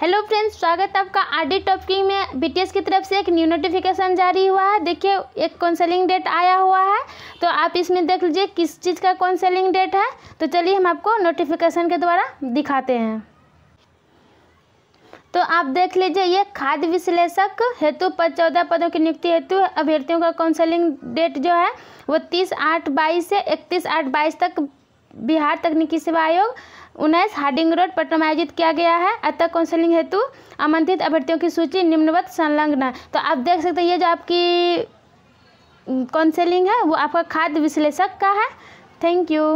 hello friends स्वागत है आपका आर डी टॉप किंग में बीटीएस की तरफ से एक न्यू नोटिफिकेशन जारी हुआ है देखिए एक काउंसलिंग डेट आया हुआ है तो आप इसमें देख लीजिए किस चीज़ का काउंसलिंग डेट है तो चलिए हम आपको नोटिफिकेशन के द्वारा दिखाते हैं तो आप देख लीजिए ये खाद्य विश्लेषक हेतु पद चौदह पदों की नियुक्ति हेतु अभ्यर्थियों का काउंसलिंग डेट जो है वो तीस आठ बाईस से इकतीस आठ बाईस तक बिहार तकनीकी सेवा आयोग उन्नीस हार्डिंग रोड पटना में आयोजित किया गया है अतः काउंसलिंग हेतु आमंत्रित अभ्यर्थियों की सूची निम्नवत संलग्न तो आप देख सकते हैं ये जो आपकी काउंसलिंग है वो आपका खाद्य विश्लेषक का है थैंक यू